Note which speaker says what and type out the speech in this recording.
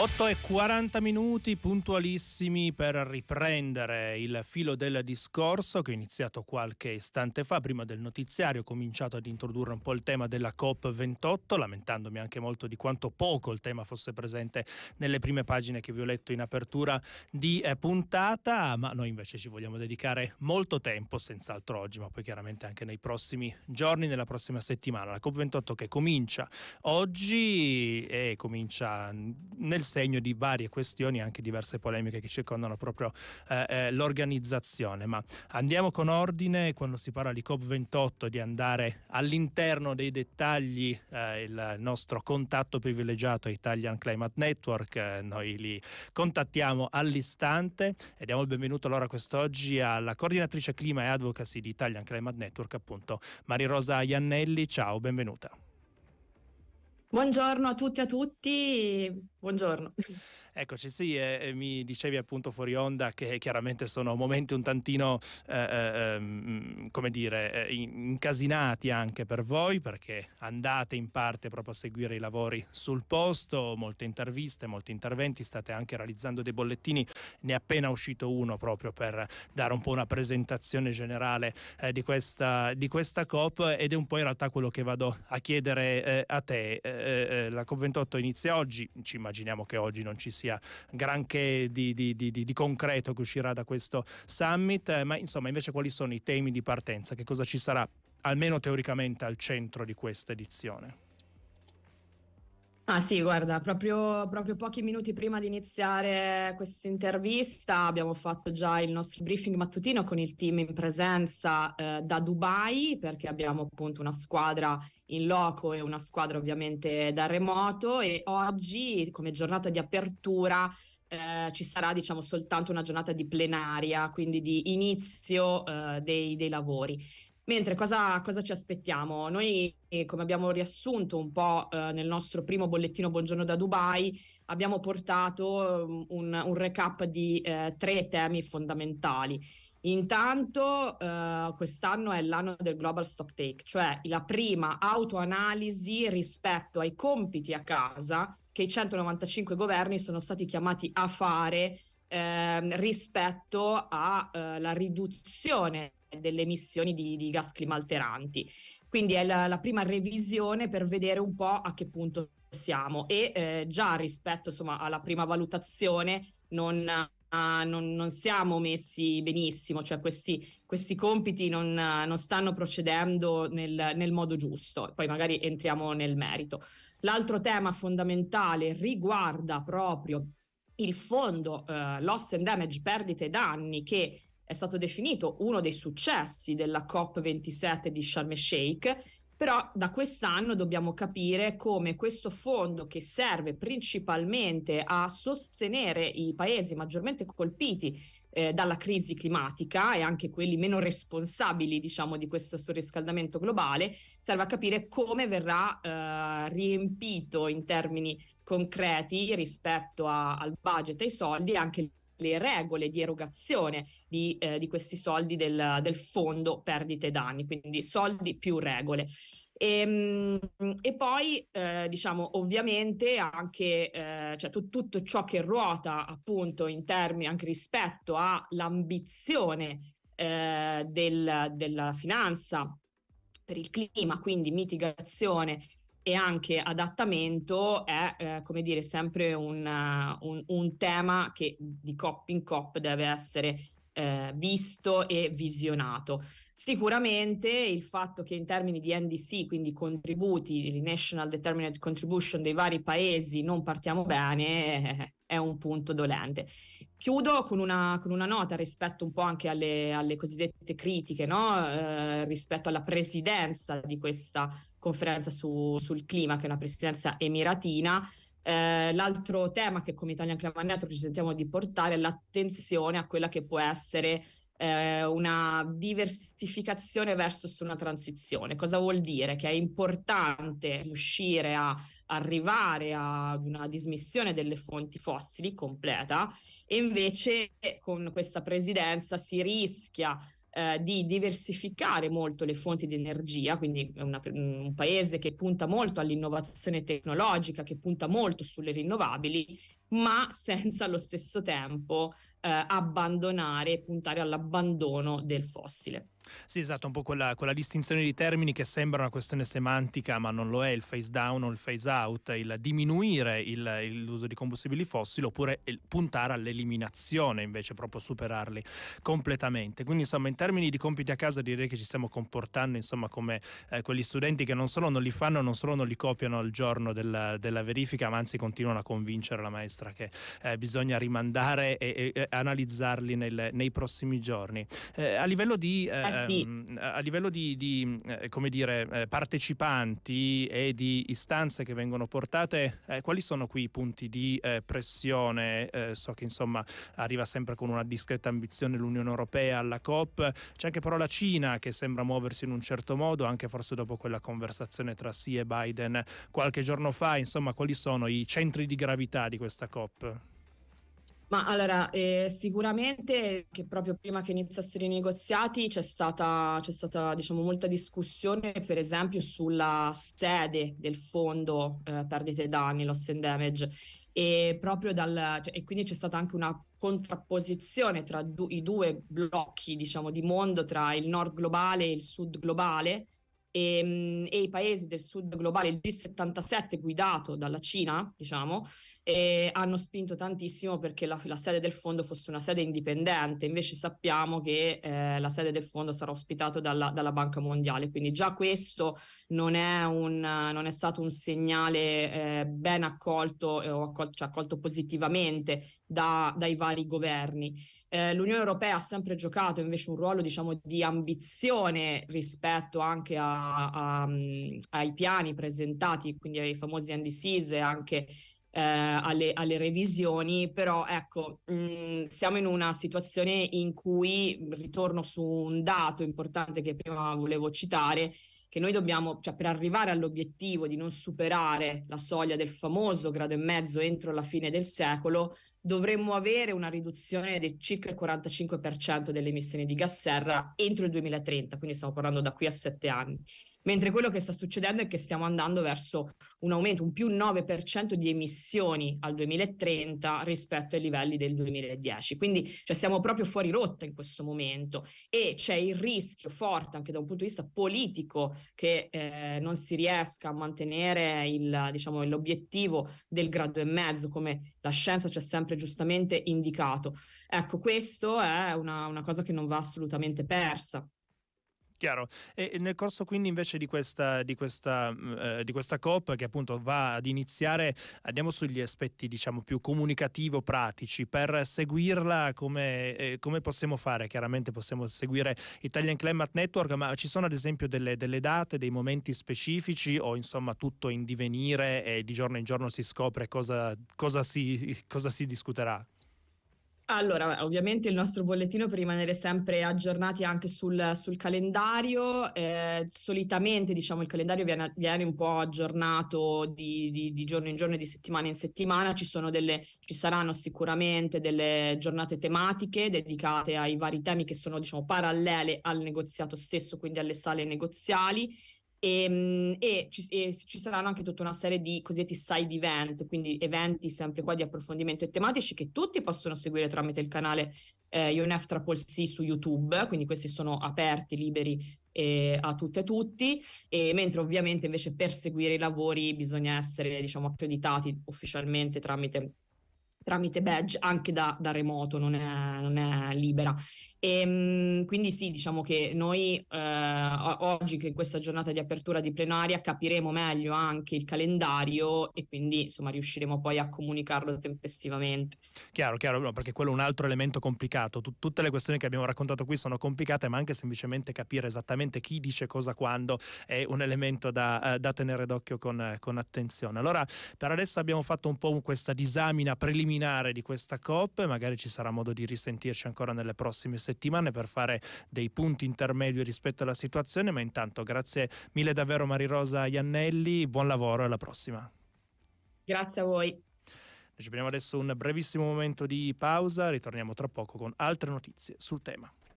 Speaker 1: 8 e 40 minuti puntualissimi per riprendere il filo del discorso che ho iniziato qualche istante fa, prima del notiziario ho cominciato ad introdurre un po' il tema della COP28, lamentandomi anche molto di quanto poco il tema fosse presente nelle prime pagine che vi ho letto in apertura di eh, puntata, ma noi invece ci vogliamo dedicare molto tempo, senz'altro oggi, ma poi chiaramente anche nei prossimi giorni, nella prossima settimana. La COP28 che comincia oggi e comincia nel segno di varie questioni, anche diverse polemiche che circondano proprio eh, eh, l'organizzazione. Ma andiamo con ordine, quando si parla di COP28, di andare all'interno dei dettagli, eh, il nostro contatto privilegiato Italian Climate Network, eh, noi li contattiamo all'istante e diamo il benvenuto allora quest'oggi alla coordinatrice clima e advocacy di Italian Climate Network, appunto Maria Rosa Iannelli. Ciao, benvenuta.
Speaker 2: Buongiorno a tutti e a tutti, buongiorno.
Speaker 1: Eccoci, sì, eh, mi dicevi appunto fuori onda che chiaramente sono momenti un tantino, eh, eh, ehm, mm, come dire, eh, incasinati anche per voi perché andate in parte proprio a seguire i lavori sul posto, molte interviste, molti interventi, state anche realizzando dei bollettini, ne è appena uscito uno proprio per dare un po' una presentazione generale eh, di, questa, di questa COP ed è un po' in realtà quello che vado a chiedere eh, a te. la COP28 inizia oggi, ci immaginiamo che oggi non ci sia sia granché di, di, di, di concreto che uscirà da questo summit, eh, ma insomma invece quali sono i temi di partenza, che cosa ci sarà almeno teoricamente al centro di questa edizione?
Speaker 2: Ah sì, guarda, proprio, proprio pochi minuti prima di iniziare questa intervista abbiamo fatto già il nostro briefing mattutino con il team in presenza eh, da Dubai perché abbiamo appunto una squadra in loco e una squadra ovviamente da remoto e oggi come giornata di apertura eh, ci sarà diciamo soltanto una giornata di plenaria, quindi di inizio eh, dei, dei lavori. Mentre cosa, cosa ci aspettiamo? Noi, come abbiamo riassunto un po' eh, nel nostro primo bollettino Buongiorno da Dubai, abbiamo portato um, un, un recap di eh, tre temi fondamentali. Intanto eh, quest'anno è l'anno del Global Stock Take, cioè la prima autoanalisi rispetto ai compiti a casa che i 195 governi sono stati chiamati a fare ehm, eh, rispetto alla eh, riduzione delle emissioni di, di gas climalteranti. Quindi è la, la, prima revisione per vedere un po' a che punto siamo e eh, già rispetto insomma, alla prima valutazione non, Uh, non, non, siamo messi benissimo, cioè questi, questi compiti non, uh, non, stanno procedendo nel, nel, modo giusto, poi magari entriamo nel merito. L'altro tema fondamentale riguarda proprio il fondo uh, Loss and Damage, perdite e danni, che è stato definito uno dei successi della COP27 di Sharm el Sheikh, però da quest'anno dobbiamo capire come questo fondo che serve principalmente a sostenere i paesi maggiormente colpiti eh, dalla crisi climatica e anche quelli meno responsabili diciamo, di questo surriscaldamento globale, serve a capire come verrà eh, riempito in termini concreti rispetto a, al budget, e ai soldi e anche le regole di erogazione di, eh, di questi soldi del, del, fondo perdite danni, quindi soldi più regole. E, ehm, e poi eh, diciamo ovviamente anche eh, cioè, t- tutto ciò che ruota appunto in termini anche rispetto all'ambizione eh, del, della finanza per il clima, quindi mitigazione e anche adattamento è, eh, come dire, sempre un, un, un tema che di COP in COP deve essere eh, visto e visionato. Sicuramente il fatto che in termini di NDC, quindi contributi, National Determined Contribution dei vari paesi, non partiamo bene, eh, è un punto dolente. Chiudo con una, con una nota rispetto un po' anche alle, alle cosiddette critiche, no? eh, rispetto alla presidenza di questa conferenza su, sul clima, che è una presidenza emiratina eh, l'altro tema che come Italian Climate Network ci sentiamo di portare è l'attenzione a quella che può essere eh, una diversificazione verso una transizione. Cosa vuol dire? Che è importante riuscire a arrivare ad una dismissione delle fonti fossili completa e invece con questa presidenza si rischia eh, di diversificare molto le fonti di energia, quindi è una, mm, un paese che punta molto all'innovazione tecnologica, che punta molto sulle rinnovabili, ma senza allo stesso tempo eh, abbandonare e puntare
Speaker 1: all'abbandono del fossile. Sì, esatto, un po' quella, quella, distinzione di termini che sembra una questione semantica, ma non lo è, il phase down o il phase out, il diminuire il, l'uso di combustibili fossili oppure il puntare all'eliminazione, invece proprio superarli completamente. Quindi insomma in termini di compiti a casa direi che ci stiamo comportando insomma come eh, quegli studenti che non solo non li fanno, non solo non li copiano al giorno della, della verifica, ma anzi continuano a convincere la maestra che eh, bisogna rimandare e, e, analizzarli nel, nei prossimi giorni. Eh, a livello di, ah, sì. Ehm, a livello di, di eh, come dire, eh, partecipanti e di istanze che vengono portate, quali sono qui i punti di pressione? so che insomma arriva sempre con una discreta ambizione l'Unione Europea alla COP, c'è anche però la Cina che sembra muoversi in un certo modo, anche forse dopo quella conversazione tra Xi e Biden qualche giorno fa, insomma quali sono i centri di gravità di questa COP?
Speaker 2: Ma allora, eh, sicuramente che proprio prima che iniziassero i negoziati c'è stata, c'è stata diciamo, molta discussione, per esempio, sulla sede del fondo eh, perdite e danni, loss and damage, e, dal, cioè, e quindi c'è stata anche una contrapposizione tra du- i due blocchi diciamo, di mondo, tra il nord globale e il sud globale e, ehm, e i paesi del sud globale, il G77 guidato dalla Cina, diciamo, eh, hanno spinto tantissimo perché la, la, sede del fondo fosse una sede indipendente, invece sappiamo che eh, la sede del fondo sarà ospitata dalla, dalla, Banca Mondiale, quindi già questo non è, un, non è stato un segnale eh, ben accolto eh, o accol- cioè accolto positivamente da, dai vari governi. Eh, L'Unione Europea ha sempre giocato invece un ruolo diciamo, di ambizione rispetto anche a a, ai piani presentati, quindi ai famosi NDCs e anche eh, alle, alle, revisioni, però ecco, mh, mm, siamo in una situazione in cui ritorno su un dato importante che prima volevo citare, che noi dobbiamo, cioè per arrivare all'obiettivo di non superare la soglia del famoso grado e mezzo entro la fine del secolo, dovremmo avere una riduzione del circa il 45% delle emissioni di gas serra entro il 2030, quindi stiamo parlando da qui a sette anni mentre quello che sta succedendo è che stiamo andando verso un aumento, un più 9% di emissioni al 2030 rispetto ai livelli del 2010. Quindi cioè, siamo proprio fuori rotta in questo momento e c'è il rischio forte anche da un punto di vista politico che eh, non si riesca a mantenere il, diciamo, l'obiettivo del grado e mezzo come la scienza ci ha sempre giustamente indicato. Ecco, questo è una, una cosa che non va assolutamente persa.
Speaker 1: Chiaro. E nel corso quindi invece di questa, di questa, mm, eh, di questa COP che appunto va ad iniziare, andiamo sugli aspetti diciamo più comunicativo-pratici. Per seguirla come, eh, come, possiamo fare? Chiaramente possiamo seguire Italian Climate Network, ma ci sono ad esempio delle, delle date, dei momenti specifici o insomma tutto in divenire e di giorno in giorno si scopre cosa, cosa, si, cosa si discuterà?
Speaker 2: Allora, ovviamente il nostro bollettino per rimanere sempre aggiornati anche sul, sul calendario, eh, solitamente diciamo, il calendario viene, viene, un po' aggiornato di, di, di, giorno in giorno e di settimana in settimana, ci, delle, ci, saranno sicuramente delle giornate tematiche dedicate ai vari temi che sono diciamo, parallele al negoziato stesso, quindi alle sale negoziali e, ehm, e, ci, e, ci, saranno anche tutta una serie di cosiddetti side event, quindi eventi sempre qua di approfondimento e tematici che tutti possono seguire tramite il canale eh, UNF Trapol C su YouTube, quindi questi sono aperti, liberi eh, a tutte e tutti, e mentre ovviamente invece per seguire i lavori bisogna essere diciamo, accreditati ufficialmente tramite tramite badge anche da, da remoto, non è, non è libera. E, ehm, quindi sì, diciamo che noi eh, oggi che in questa giornata di apertura di plenaria capiremo meglio anche il calendario e quindi insomma riusciremo poi a comunicarlo
Speaker 1: tempestivamente. Chiaro, chiaro, no, perché quello è un altro elemento complicato. Tut- tutte le questioni che abbiamo raccontato qui sono complicate, ma anche semplicemente capire esattamente chi dice cosa quando è un elemento da, eh, da tenere d'occhio con, eh, con, attenzione. Allora, per adesso abbiamo fatto un po' questa disamina preliminare di questa COP, magari ci sarà modo di risentirci ancora nelle prossime settimane settimane per fare dei punti intermedi rispetto alla situazione, ma intanto grazie mille davvero Mari Rosa Iannelli, buon lavoro e alla prossima. Grazie a voi. Ci prendiamo adesso un brevissimo momento di pausa, ritorniamo tra poco con altre notizie sul tema.